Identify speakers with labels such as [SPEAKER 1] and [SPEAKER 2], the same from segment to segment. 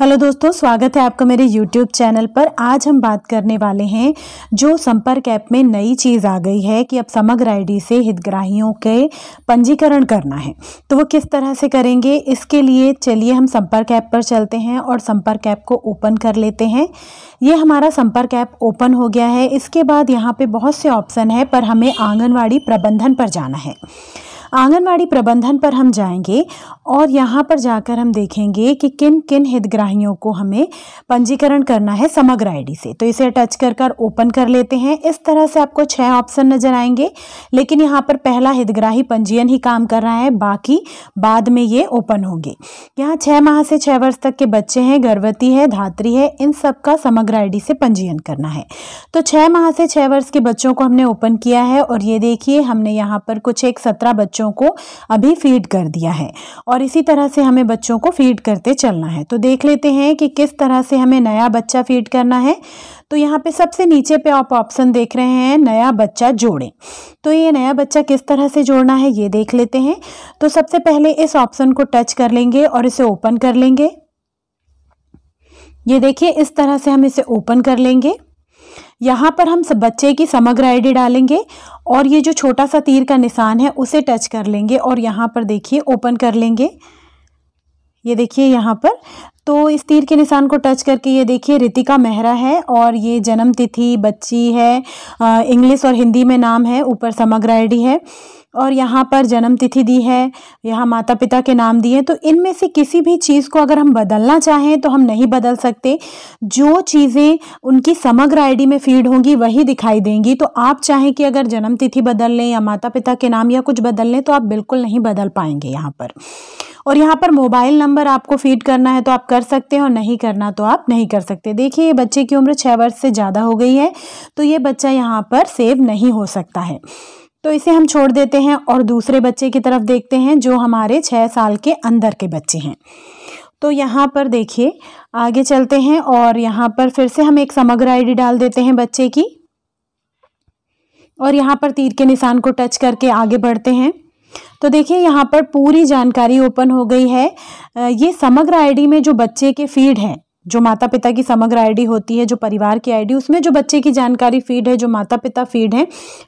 [SPEAKER 1] hello दोस्तों स्वागत है आपका मेरे यूट्यूब चैनल पर आज हम बात करने वाले हैं जो संपर्क ऐप में नई चीज़ आ गई है कि अब समग्र आईडी से हितग्राहियों के पंजीकरण करना है तो वो किस तरह से करेंगे इसके लिए चलिए हम संपर्क ऐप पर चलते हैं और संपर्क ऐप को ओपन कर लेते हैं ये हमारा संपर्क ऐप ओपन हो गया है इसके बाद यहाँ पर बहुत से ऑप्शन है पर हमें आंगनबाड़ी प्रबंधन पर जाना है आंगनबाड़ी प्रबंधन पर हम जाएंगे और यहाँ पर जाकर हम देखेंगे कि किन किन हितग्राहियों को हमें पंजीकरण करना है समग्र आईडी से तो इसे टच कर कर ओपन कर लेते हैं इस तरह से आपको छः ऑप्शन नज़र आएंगे लेकिन यहाँ पर पहला हितग्राही पंजीयन ही काम कर रहा है बाकी बाद में ये ओपन होंगे यहाँ छः माह से छः वर्ष तक के बच्चे हैं गर्भवती है धात्री है इन सब का समग्र आई से पंजीयन करना है तो छः माह से छः वर्ष के बच्चों को हमने ओपन किया है और ये देखिए हमने यहाँ पर कुछ एक सत्रह बच्चों बच्चों को अभी फीड कर दिया है और इसी तरह से हमें बच्चों को फीड करते चलना है तो देख लेते हैं कि किस तरह से हमें नया बच्चा फीड करना है तो यहाँ पे सबसे नीचे पे आप ऑप्शन देख रहे हैं नया बच्चा जोड़ें तो ये नया बच्चा किस तरह से जोड़ना है ये देख लेते हैं तो सबसे पहले इस ऑप्शन को टच कर लेंगे और इसे ओपन कर लेंगे ये देखिए इस तरह से हम इसे ओपन कर लेंगे यहाँ पर हम बच्चे की समग्र आईडी डालेंगे और ये जो छोटा सा तीर का निशान है उसे टच कर लेंगे और यहाँ पर देखिए ओपन कर लेंगे ये देखिए यहाँ पर तो इस तीर के निशान को टच करके ये देखिए रितिका मेहरा है और ये जन्म तिथि बच्ची है इंग्लिश और हिंदी में नाम है ऊपर समग्र आईडी है और यहाँ पर जन्म तिथि दी है यहाँ माता पिता के नाम दिए तो इनमें से किसी भी चीज़ को अगर हम बदलना चाहें तो हम नहीं बदल सकते जो चीज़ें उनकी समग्र आईडी में फीड होंगी वही दिखाई देंगी तो आप चाहें कि अगर जन्म तिथि बदल लें या माता पिता के नाम या कुछ बदल लें तो आप बिल्कुल नहीं बदल पाएंगे यहाँ पर और यहाँ पर मोबाइल नंबर आपको फीड करना है तो आप कर सकते हैं और नहीं करना तो आप नहीं कर सकते देखिए ये बच्चे की उम्र छः वर्ष से ज़्यादा हो गई है तो ये बच्चा यहाँ पर सेव नहीं हो सकता है तो इसे हम छोड़ देते हैं और दूसरे बच्चे की तरफ देखते हैं जो हमारे छः साल के अंदर के बच्चे हैं तो यहाँ पर देखिए आगे चलते हैं और यहाँ पर फिर से हम एक समग्र आईडी डाल देते हैं बच्चे की और यहाँ पर तीर के निशान को टच करके आगे बढ़ते हैं तो देखिए यहाँ पर पूरी जानकारी ओपन हो गई है ये समग्र आईडी में जो बच्चे के फीड हैं जो माता पिता की समग्र आईडी होती है जो परिवार की आईडी उसमें जो बच्चे की जानकारी फीड है जो माता पिता फीड है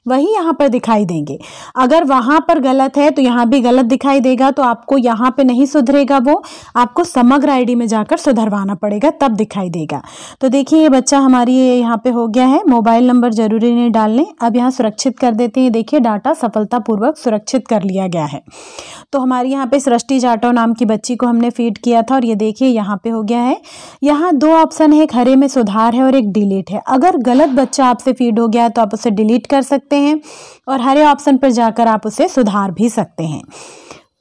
[SPEAKER 1] वही यहाँ पर दिखाई देंगे अगर वहाँ पर गलत है तो यहाँ भी गलत दिखाई देगा तो आपको यहाँ पे नहीं सुधरेगा वो आपको समग्र आई में जाकर सुधरवाना पड़ेगा तब दिखाई देगा तो देखिए ये बच्चा हमारी यहाँ पर हो गया है मोबाइल नंबर जरूरी नहीं डाल लें अब यहाँ सुरक्षित कर देते हैं देखिए डाटा सफलतापूर्वक सुरक्षित कर लिया गया है तो हमारे यहाँ पे सृष्टि जाटव नाम की बच्ची को हमने फीड किया था और ये देखिए यहाँ पे हो गया है यहाँ दो ऑप्शन है एक हरे में सुधार है और एक डिलीट है अगर गलत बच्चा आपसे फीड हो गया तो आप उसे डिलीट कर सकते हैं और हरे ऑप्शन पर जाकर आप उसे सुधार भी सकते हैं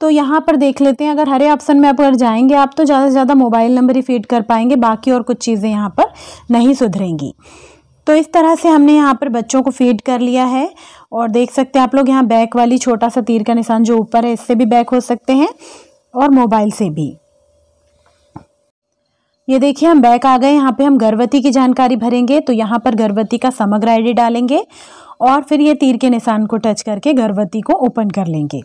[SPEAKER 1] तो यहाँ पर देख लेते हैं अगर हरे ऑप्शन में आप अगर जाएंगे आप तो ज़्यादा से ज़्यादा मोबाइल नंबर ही फीड कर पाएंगे बाकी और कुछ चीज़ें यहाँ पर नहीं सुधरेंगी तो इस तरह से हमने यहाँ पर बच्चों को फीड कर लिया है और देख सकते हैं आप लोग यहाँ बैक वाली छोटा सा तीर का निशान जो ऊपर है इससे भी बैक हो सकते हैं और मोबाइल से भी ये देखिए हम बैक आ गए यहाँ पे हम गर्भवती की जानकारी भरेंगे तो यहाँ पर गर्भवती का समग्र आईडी डालेंगे और फिर ये तीर के निशान को टच करके गर्भवती को ओपन कर लेंगे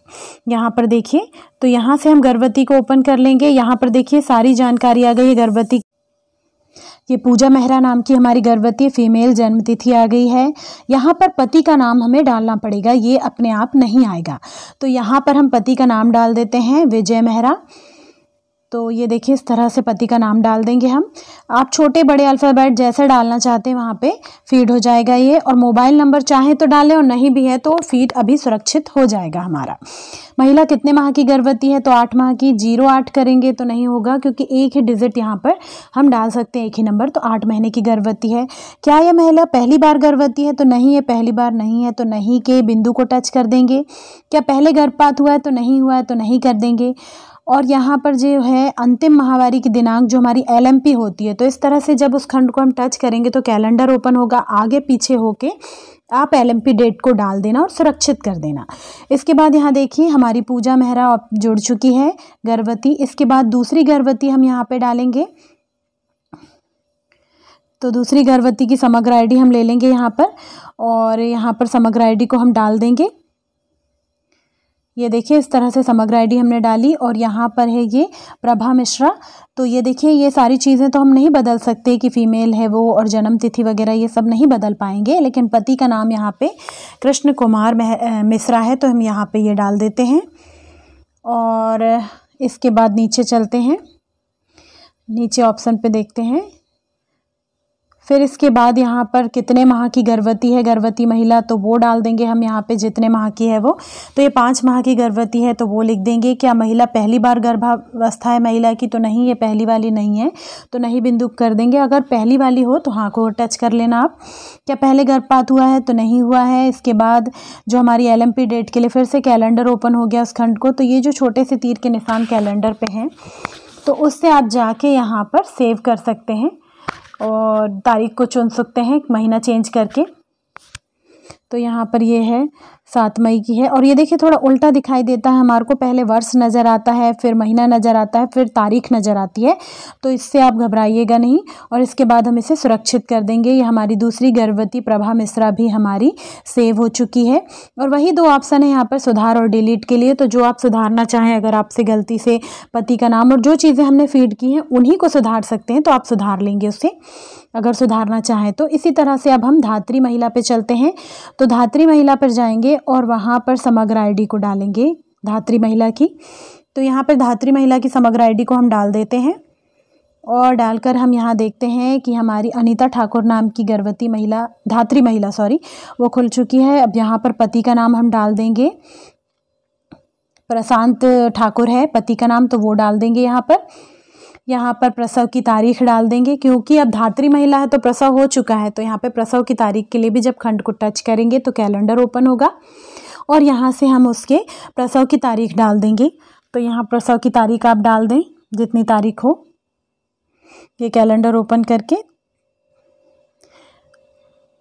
[SPEAKER 1] यहाँ पर देखिए तो यहाँ से हम गर्भवती को ओपन कर लेंगे यहाँ पर देखिए सारी जानकारी आ गई है गर्भवती ये पूजा मेहरा नाम की हमारी गर्भवती फीमेल जन्मतिथि आ गई है यहाँ पर पति का नाम हमें डालना पड़ेगा ये अपने आप नहीं आएगा तो यहाँ पर हम पति का नाम डाल देते हैं विजय मेहरा तो ये देखिए इस तरह से पति का नाम डाल देंगे हम आप छोटे बड़े अल्फ़ाबेट जैसे डालना चाहते हैं वहाँ पे फीड हो जाएगा ये और मोबाइल नंबर चाहे तो डालें और नहीं भी है तो फीड अभी सुरक्षित हो जाएगा हमारा महिला कितने माह की गर्भवती है तो आठ माह की जीरो आठ करेंगे तो नहीं होगा क्योंकि एक ही डिजिट यहाँ पर हम डाल सकते हैं एक ही नंबर तो आठ महीने की गर्भवती है क्या यह महिला पहली बार गर्भवती है तो नहीं है पहली बार नहीं है तो नहीं के बिंदु को टच कर देंगे क्या पहले गर्भपात हुआ है तो नहीं हुआ है तो नहीं कर देंगे और यहाँ पर जो है अंतिम महावारी की दिनांक जो हमारी एलएमपी होती है तो इस तरह से जब उस खंड को हम टच करेंगे तो कैलेंडर ओपन होगा आगे पीछे होके आप एल एम पी डेट को डाल देना और सुरक्षित कर देना इसके बाद यहाँ देखिए हमारी पूजा मेहरा जुड़ चुकी है गर्भवती इसके बाद दूसरी गर्भवती हम यहाँ पर डालेंगे तो दूसरी गर्भवती की समग्र आई हम ले लेंगे यहाँ पर और यहाँ पर समग्र आई को हम डाल देंगे ये देखिए इस तरह से समग्र आईडी हमने डाली और यहाँ पर है ये प्रभा मिश्रा तो ये देखिए ये सारी चीज़ें तो हम नहीं बदल सकते कि फ़ीमेल है वो और जन्म तिथि वगैरह ये सब नहीं बदल पाएंगे लेकिन पति का नाम यहाँ पे कृष्ण कुमार मिश्रा है तो हम यहाँ पे ये डाल देते हैं और इसके बाद नीचे चलते हैं नीचे ऑप्शन पर देखते हैं फिर इसके बाद यहाँ पर कितने माह की गर्भवती है गर्भवती महिला तो वो डाल देंगे हम यहाँ पे जितने माह की है वो तो ये पाँच माह की गर्भवती है तो वो लिख देंगे क्या महिला पहली बार गर्भावस्था है महिला की तो नहीं ये पहली वाली नहीं है तो नहीं बिंदु कर देंगे अगर पहली वाली हो तो हाँ को टच कर लेना आप क्या पहले गर्भपात हुआ है तो नहीं हुआ है इसके बाद जो हमारी एल डेट के लिए फिर से कैलेंडर ओपन हो गया उस खंड को तो ये जो छोटे से तीर के निशान कैलेंडर पर हैं तो उससे आप जाके यहाँ पर सेव कर सकते हैं और तारीख को चुन सकते हैं महीना चेंज करके तो यहाँ पर ये है सात मई की है और ये देखिए थोड़ा उल्टा दिखाई देता है हमारे को पहले वर्ष नज़र आता है फिर महीना नज़र आता है फिर तारीख नज़र आती है तो इससे आप घबराइएगा नहीं और इसके बाद हम इसे सुरक्षित कर देंगे ये हमारी दूसरी गर्भवती प्रभा मिश्रा भी हमारी सेव हो चुकी है और वही दो ऑप्शन है यहाँ पर सुधार और डिलीट के लिए तो जो आप सुधारना चाहें अगर आपसे गलती से पति का नाम और जो चीज़ें हमने फीड की हैं उन्हीं को सुधार सकते हैं तो आप सुधार लेंगे उसे अगर सुधारना चाहें तो इसी तरह से अब हम धात्री महिला पे चलते हैं तो धात्री महिला पर जाएंगे और वहाँ पर समग्र आईडी को डालेंगे धात्री महिला की तो यहाँ पर धात्री महिला की समग्र आईडी को हम डाल देते हैं और डालकर हम यहाँ देखते हैं कि हमारी अनीता ठाकुर नाम की गर्भवती महिला धात्री महिला सॉरी वो खुल चुकी है अब यहाँ पर पति का नाम हम डाल देंगे प्रशांत ठाकुर है पति का नाम तो वो डाल देंगे यहाँ पर यहाँ पर प्रसव की तारीख डाल देंगे क्योंकि अब धात्री महिला है तो प्रसव हो चुका है तो यहाँ पर प्रसव की तारीख के लिए भी जब खंड को टच करेंगे तो कैलेंडर ओपन होगा और यहाँ से हम उसके प्रसव की तारीख डाल देंगे तो यहाँ प्रसव की तारीख आप डाल दें जितनी तारीख हो ये कैलेंडर ओपन करके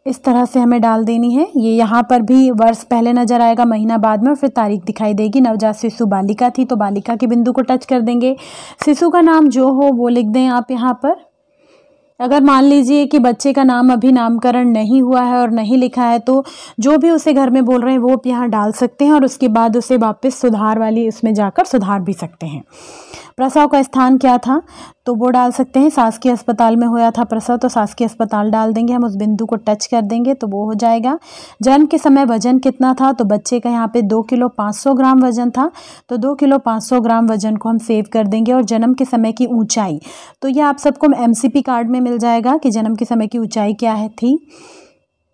[SPEAKER 1] इस तरह से हमें डाल देनी है ये यहाँ पर भी वर्ष पहले नजर आएगा महीना बाद में और फिर तारीख दिखाई देगी नवजात शिशु बालिका थी तो बालिका के बिंदु को टच कर देंगे शिशु का नाम जो हो वो लिख दें आप यहाँ पर अगर मान लीजिए कि बच्चे का नाम अभी नामकरण नहीं हुआ है और नहीं लिखा है तो जो भी उसे घर में बोल रहे हैं वो आप यहाँ डाल सकते हैं और उसके बाद उसे वापस सुधार वाली उसमें जाकर सुधार भी सकते हैं प्रसव का स्थान क्या था तो वो डाल सकते हैं सांस के अस्पताल में हुआ था प्रसव तो सांस के अस्पताल डाल देंगे हम उस बिंदु को टच कर देंगे तो वो हो जाएगा जन्म के समय वजन कितना था तो बच्चे का यहाँ पे दो किलो पाँच सौ ग्राम वजन था तो दो किलो पाँच सौ ग्राम वजन को हम सेव कर देंगे और जन्म के समय की ऊंचाई तो ये आप सबको एम कार्ड में मिल जाएगा कि जन्म के समय की ऊँचाई क्या है थी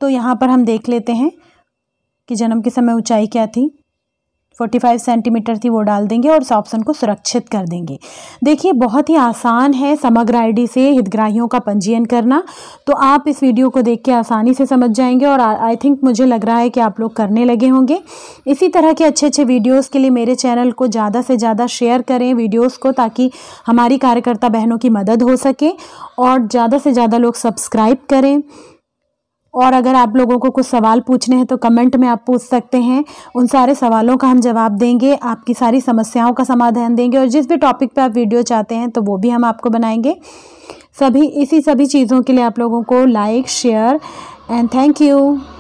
[SPEAKER 1] तो यहाँ पर हम देख लेते हैं कि जन्म के समय ऊँचाई क्या थी 45 सेंटीमीटर थी वो डाल देंगे और सॉप्सन ऑप्शन को सुरक्षित कर देंगे देखिए बहुत ही आसान है समग्र आईडी से हितग्राहियों का पंजीयन करना तो आप इस वीडियो को देख के आसानी से समझ जाएंगे और आई थिंक मुझे लग रहा है कि आप लोग करने लगे होंगे इसी तरह के अच्छे अच्छे वीडियोज़ के लिए मेरे चैनल को ज़्यादा से ज़्यादा शेयर करें वीडियोज़ को ताकि हमारी कार्यकर्ता बहनों की मदद हो सके और ज़्यादा से ज़्यादा लोग सब्सक्राइब करें और अगर आप लोगों को कुछ सवाल पूछने हैं तो कमेंट में आप पूछ सकते हैं उन सारे सवालों का हम जवाब देंगे आपकी सारी समस्याओं का समाधान देंगे और जिस भी टॉपिक पे आप वीडियो चाहते हैं तो वो भी हम आपको बनाएंगे सभी इसी सभी चीज़ों के लिए आप लोगों को like share and thank you